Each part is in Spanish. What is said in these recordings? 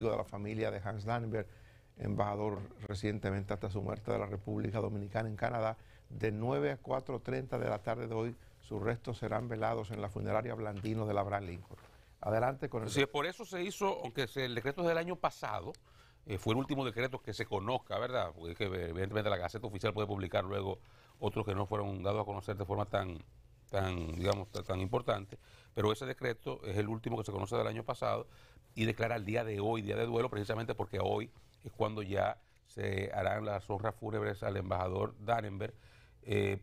de la familia de Hans Danberg, embajador recientemente hasta su muerte de la República Dominicana en Canadá. De 9 a 4.30 de la tarde de hoy, sus restos serán velados en la funeraria Blandino de Abraham Lincoln. Adelante con el... Sí, por eso se hizo, aunque el decreto es del año pasado, eh, fue el último decreto que se conozca, ¿verdad? Porque evidentemente la Gaceta Oficial puede publicar luego otros que no fueron dados a conocer de forma tan tan, digamos, tan importante, pero ese decreto es el último que se conoce del año pasado y declara el día de hoy, día de duelo, precisamente porque hoy es cuando ya se harán las honras fúnebres al embajador darenberg eh,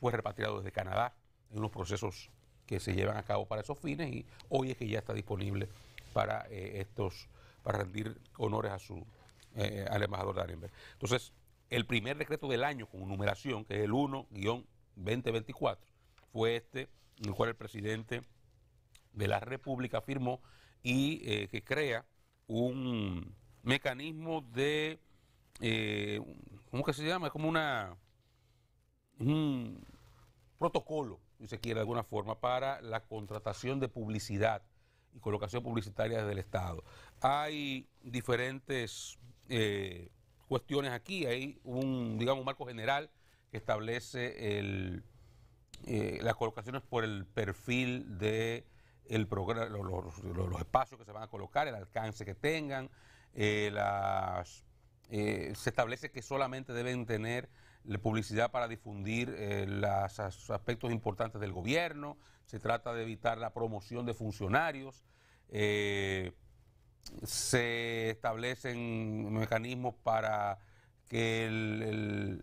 fue repatriado desde Canadá en unos procesos que se llevan a cabo para esos fines y hoy es que ya está disponible para eh, estos, para rendir honores a su, eh, al embajador Danenberg. Entonces, el primer decreto del año con numeración, que es el 1-2024, fue este, en el cual el presidente de la República firmó y eh, que crea un mecanismo de, eh, ¿cómo que se llama? Es como una, un protocolo, si se quiere de alguna forma, para la contratación de publicidad y colocación publicitaria del Estado. Hay diferentes eh, cuestiones aquí, hay un, digamos, un marco general que establece el eh, las colocaciones por el perfil de el los, espacios que se van a colocar, el alcance que tengan, eh, eh, se establece que solamente deben tener publicidad para difundir los aspectos importantes del gobierno, se trata de evitar la promoción de funcionarios, se establecen mecanismos para que el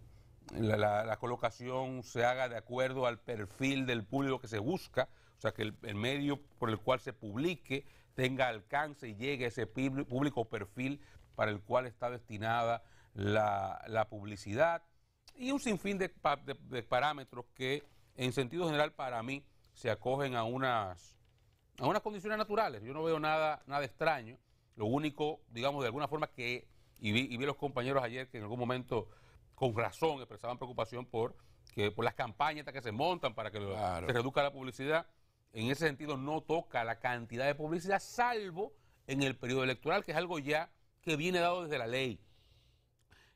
la, colocación se haga de acuerdo al perfil del público que se busca, o sea, que el, medio por el cual se publique tenga alcance y llegue a ese público perfil para el cual está destinada la, publicidad y un sinfín de, parámetros que en sentido general para mí se acogen a unas, unas condiciones naturales. Yo no veo nada, nada extraño. Lo único, digamos, de alguna forma que, y vi, y vi a los compañeros ayer que en algún momento con razón expresaban preocupación por, que, por las campañas que se montan para que se reduzca la publicidad. En ese sentido no toca la cantidad de publicidad, salvo en el periodo electoral, que es algo ya que viene dado desde la ley.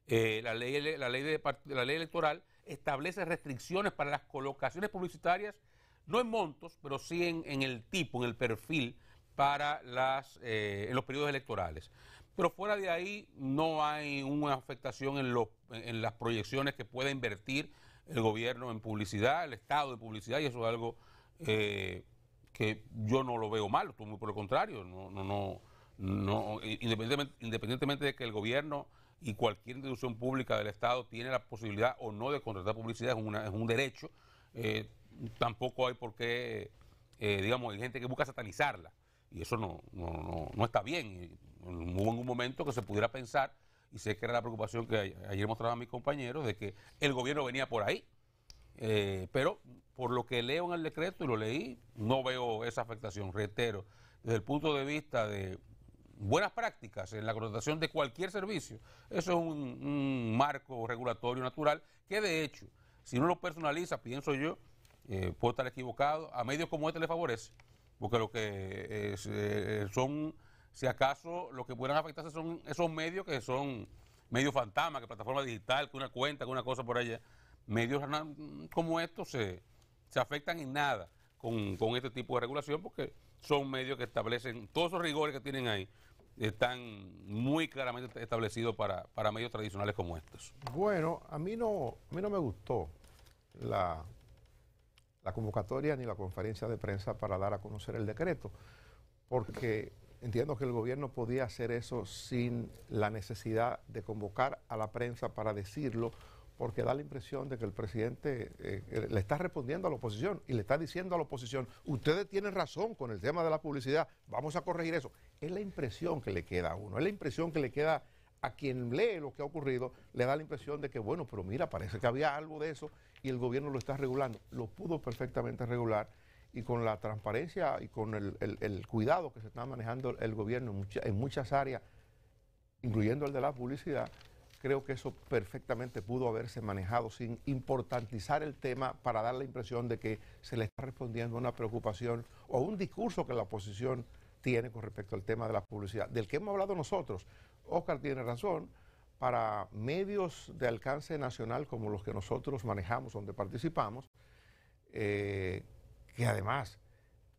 Eh, la, ley, la, ley de, la ley electoral establece restricciones para las colocaciones publicitarias, no en montos, pero sí en, el tipo, en el perfil para las, eh, en los periodos electorales. Pero fuera de ahí no hay una afectación en, las proyecciones que pueda invertir el gobierno en publicidad, el Estado de publicidad, y eso es algo eh, que yo no lo veo mal, por el contrario, no, no, no, eh, independientemente, de que el gobierno y cualquier institución pública del Estado tiene la posibilidad o no de contratar publicidad, es, una, es un derecho, eh, tampoco hay por qué, digamos, hay gente que busca satanizarla, y eso no, no, no, no está bien, hubo un momento que se pudiera pensar, y sé que era la preocupación que ayer mostraba a mis compañeros, de que el gobierno venía por ahí. Eh, pero por lo que leo en el decreto y lo leí, no veo esa afectación. Reitero, desde el punto de vista de buenas prácticas en la contratación de cualquier servicio, eso es un, marco regulatorio natural que de hecho, si uno lo personaliza, pienso yo, eh, puedo estar equivocado, a medios como este le favorece, porque lo que eh, son si acaso lo que puedan afectarse son esos medios que son medios fantasma, que plataforma digital, que una cuenta, que una cosa por allá. Medios como estos se, afectan en nada con, este tipo de regulación porque son medios que establecen todos esos rigores que tienen ahí están muy claramente establecidos para, medios tradicionales como estos. Bueno, a mí no, a mí no me gustó la, la convocatoria ni la conferencia de prensa para dar a conocer el decreto, porque Entiendo que el gobierno podía hacer eso sin la necesidad de convocar a la prensa para decirlo, porque da la impresión de que el presidente eh, le está respondiendo a la oposición y le está diciendo a la oposición, ustedes tienen razón con el tema de la publicidad, vamos a corregir eso. Es la impresión que le queda a uno, es la impresión que le queda a quien lee lo que ha ocurrido, le da la impresión de que, bueno, pero mira, parece que había algo de eso y el gobierno lo está regulando. Lo pudo perfectamente regular y con la transparencia y con el, cuidado que se está manejando el gobierno en, muchas áreas, incluyendo el de la publicidad, creo que eso perfectamente pudo haberse manejado sin importantizar el tema para dar la impresión de que se le está respondiendo a una preocupación o un discurso que la oposición tiene con respecto al tema de la publicidad, del que hemos hablado nosotros. Oscar tiene razón, para medios de alcance nacional como los que nosotros manejamos, donde participamos, eh, que además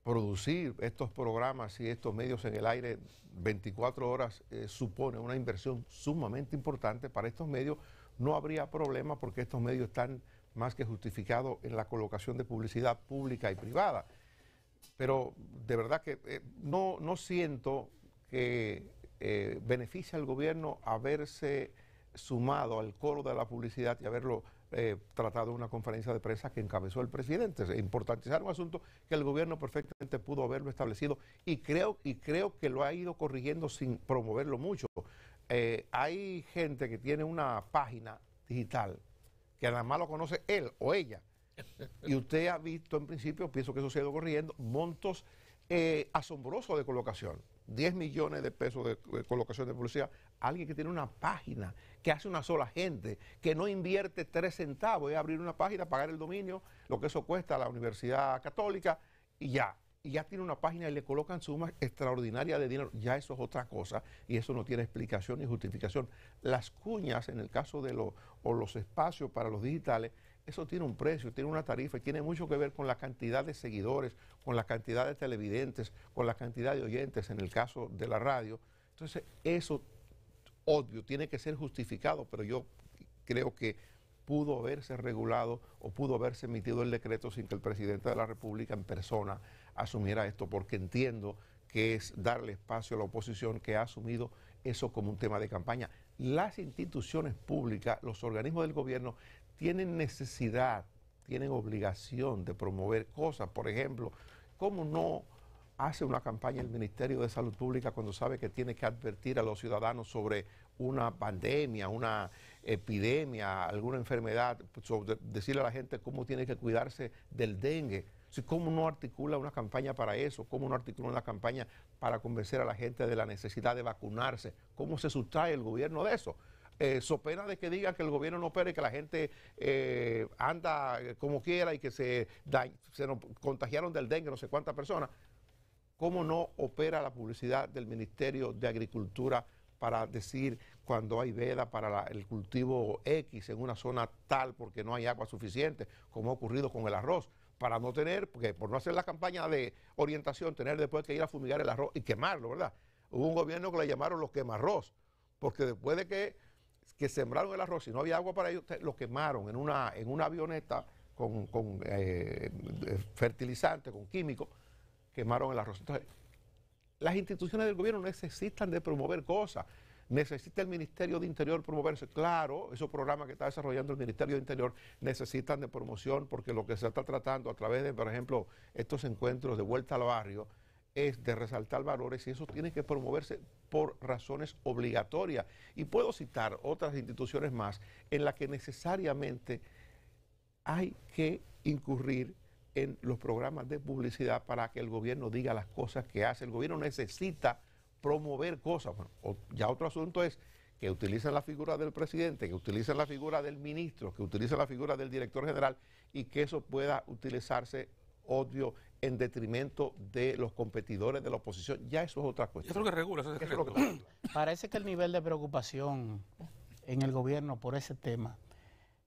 producir estos programas y estos medios en el aire 24 horas eh, supone una inversión sumamente importante para estos medios, no habría problema porque estos medios están más que justificados en la colocación de publicidad pública y privada. Pero de verdad que eh, no, no siento que eh, beneficia al gobierno haberse sumado al coro de la publicidad y haberlo eh, tratado en una conferencia de prensa que encabezó el presidente. Es importantizar un asunto que el gobierno perfectamente pudo haberlo establecido y creo, y creo que lo ha ido corrigiendo sin promoverlo mucho. Eh, hay gente que tiene una página digital que nada más lo conoce él o ella. Y usted ha visto en principio, pienso que eso se ha ido corrigiendo, montos eh, asombrosos de colocación. 10 millones de pesos de, colocación de publicidad, alguien que tiene una página, que hace una sola gente, que no invierte tres centavos, en abrir una página, pagar el dominio, lo que eso cuesta a la Universidad Católica y ya. Y ya tiene una página y le colocan sumas extraordinarias de dinero. Ya eso es otra cosa y eso no tiene explicación ni justificación. Las cuñas, en el caso de los, o los espacios para los digitales, eso tiene un precio, tiene una tarifa y tiene mucho que ver con la cantidad de seguidores, con la cantidad de televidentes, con la cantidad de oyentes en el caso de la radio. Entonces, eso, obvio, tiene que ser justificado, pero yo creo que pudo haberse regulado o pudo haberse emitido el decreto sin que el presidente de la República en persona asumiera esto, porque entiendo que es darle espacio a la oposición que ha asumido eso como un tema de campaña. Las instituciones públicas, los organismos del gobierno, tienen necesidad, tienen obligación de promover cosas. Por ejemplo, ¿cómo no hace una campaña el Ministerio de Salud Pública cuando sabe que tiene que advertir a los ciudadanos sobre una pandemia, una epidemia, alguna enfermedad, pues, sobre decirle a la gente cómo tiene que cuidarse del dengue? ¿Cómo no articula una campaña para eso? ¿Cómo no articula una campaña para convencer a la gente de la necesidad de vacunarse? ¿Cómo se sustrae el gobierno de eso? Eh, so pena de que digan que el gobierno no opere, que la gente eh, anda eh, como quiera y que se, contagiaron del dengue no sé cuántas personas, ¿cómo no opera la publicidad del Ministerio de Agricultura para decir cuando hay veda para el cultivo X en una zona tal porque no hay agua suficiente, como ha ocurrido con el arroz? Para no tener, porque por no hacer la campaña de orientación, tener después que ir a fumigar el arroz y quemarlo, ¿verdad? Hubo un gobierno que le llamaron los quemarros, porque después de que que sembraron el arroz y no había agua para ellos, lo quemaron en una, en avioneta con, con eh, eh, fertilizante, con químicos, quemaron el arroz. Entonces, las instituciones del gobierno necesitan de promover cosas. Necesita el Ministerio de Interior promoverse. Claro, esos programas que está desarrollando el Ministerio de Interior necesitan de promoción porque lo que se está tratando a través de, por ejemplo, estos encuentros de vuelta al barrio, es de resaltar valores y eso tiene que promoverse por razones obligatorias. Y puedo citar otras instituciones más en las que necesariamente hay que incurrir en los programas de publicidad para que el gobierno diga las cosas que hace. El gobierno necesita promover cosas. Bueno, ya otro asunto es que utilicen la figura del presidente, que utilicen la figura del ministro, que utilizan la figura del director general y que eso pueda utilizarse, obvio, en detrimento de los competidores de la oposición, ya eso es otra cuestión. Eso es que regula. Eso es Parece que el nivel de preocupación en el gobierno por ese tema,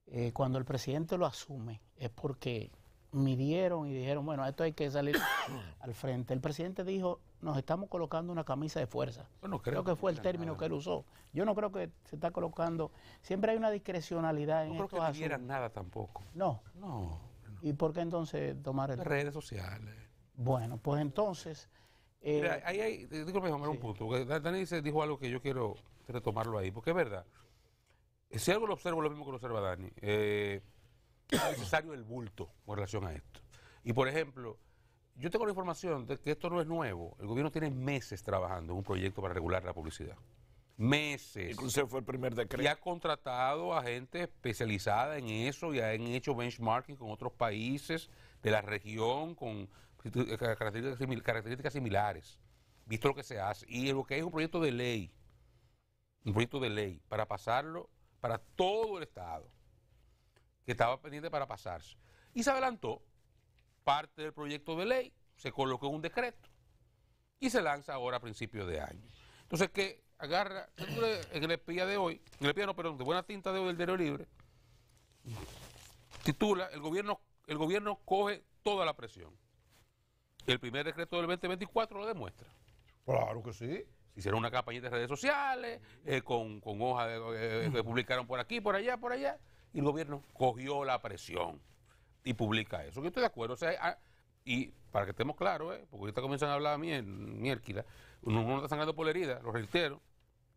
eh, cuando el presidente lo asume, es porque midieron y dijeron, bueno, esto hay que salir al frente. El presidente dijo, nos estamos colocando una camisa de fuerza. creo, que fue el término que él usó. Yo no creo que se está colocando, siempre hay una discrecionalidad en No creo que nada tampoco. No. No. ¿Y por qué entonces tomar el...? Redes sociales. Bueno, pues entonces... Eh, ahí hay, dígame, sí. un punto, Dani dice, dijo algo que yo quiero retomarlo ahí, porque es verdad. Eh, si algo lo observo, lo mismo que lo observa Dani, eh, es necesario el bulto con relación a esto. Y por ejemplo, yo tengo la información de que esto no es nuevo. El gobierno tiene meses trabajando en un proyecto para regular la publicidad meses. Incluso fue el primer decreto. Y ha contratado a gente especializada en eso y han hecho benchmarking con otros países de la región con características, similares. Visto lo que se hace. Y lo que es un proyecto de ley, un proyecto de ley para pasarlo para todo el Estado, que estaba pendiente para pasarse. Y se adelantó parte del proyecto de ley, se colocó un decreto y se lanza ahora a principios de año. Entonces, que agarra, en el espía de hoy, en el espía no, perdón, de buena tinta de hoy del Derecho libre, titula, el gobierno, el gobierno coge toda la presión. El primer decreto del 2024 lo demuestra. Claro que sí. Hicieron una campaña de redes sociales, eh, con, con hojas eh, eh, que publicaron por aquí, por allá, por allá, y el gobierno cogió la presión y publica eso. Yo estoy de acuerdo. O sea, ah, y para que estemos claros, eh, porque ahorita comienzan a hablar miérquila, uno está sangrando por la herida, lo reitero,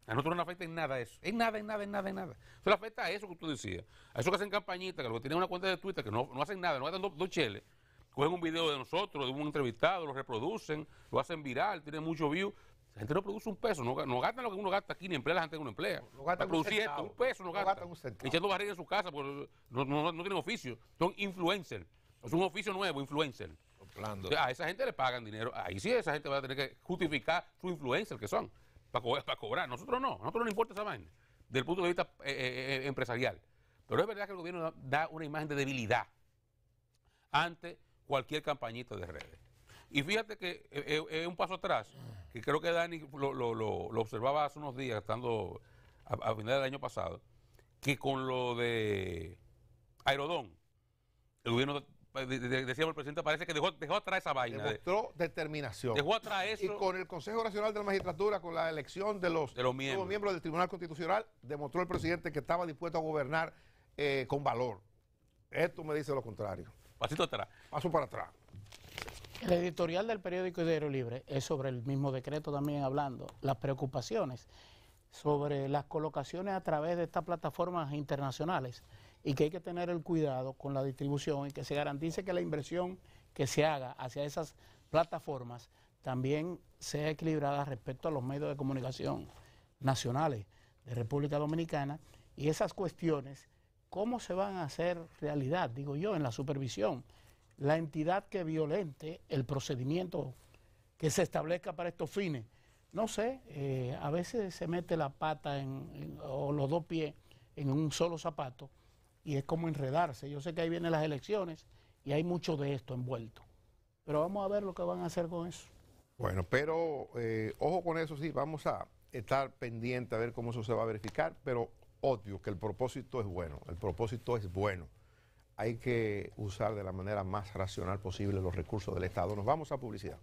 a nosotros no nos afecta en nada eso. En nada, en nada, en nada, en nada. Eso le afecta a eso que tú decías. A eso que hacen campañita, que lo que tienen una cuenta de Twitter, que no, no hacen nada, no hacen dos, cheles. Cogen un video de nosotros, de un entrevistado, lo reproducen, lo hacen viral, tienen mucho view. La gente no produce un peso, no, no gasta lo que uno gasta aquí, ni emplea la gente que uno emplea. no gasta un, un peso no gasta. un Echando barriga en su casa, porque no, no, tienen oficio. Son influencers. Es un oficio nuevo, influencer. a esa gente le pagan dinero. Ahí sí esa gente va a tener que justificar su influencer que son para, cobrar. Nosotros no, nosotros no importa esa vaina, desde el punto de vista eh, eh, eh, empresarial. Pero es verdad que el gobierno da una imagen de debilidad ante cualquier campañita de redes. Y fíjate que es un paso atrás, que creo que Dani lo, observaba hace unos días, estando a, a final del año pasado, que con lo de Aerodón, el gobierno pues, decíamos el presidente, parece que dejó, dejó atrás esa vaina. Demostró determinación. Dejó atrás eso. Y con el Consejo Nacional de la Magistratura, con la elección de los, de los miembros. del Tribunal Constitucional, demostró el presidente que estaba dispuesto a gobernar eh, con valor. Esto me dice lo contrario. Pasito atrás. Paso para atrás. El editorial del periódico Diario Libre es sobre el mismo decreto también hablando, las preocupaciones sobre las colocaciones a través de estas plataformas internacionales y que hay que tener el cuidado con la distribución y que se garantice que la inversión que se haga hacia esas plataformas también sea equilibrada respecto a los medios de comunicación nacionales de República Dominicana y esas cuestiones, ¿cómo se van a hacer realidad? Digo yo, en la supervisión. La entidad que violente el procedimiento que se establezca para estos fines. No sé, eh, a veces se mete la pata o los dos pies en un solo zapato y es como enredarse. Yo sé que ahí vienen las elecciones y hay mucho de esto envuelto. Pero vamos a ver lo que van a hacer con eso. Bueno, pero eh, ojo con eso, sí, vamos a estar pendientes a ver cómo eso se va a verificar, pero obvio que el propósito es bueno, el propósito es bueno. Hay que usar de la manera más racional posible los recursos del Estado. Nos vamos a publicidad.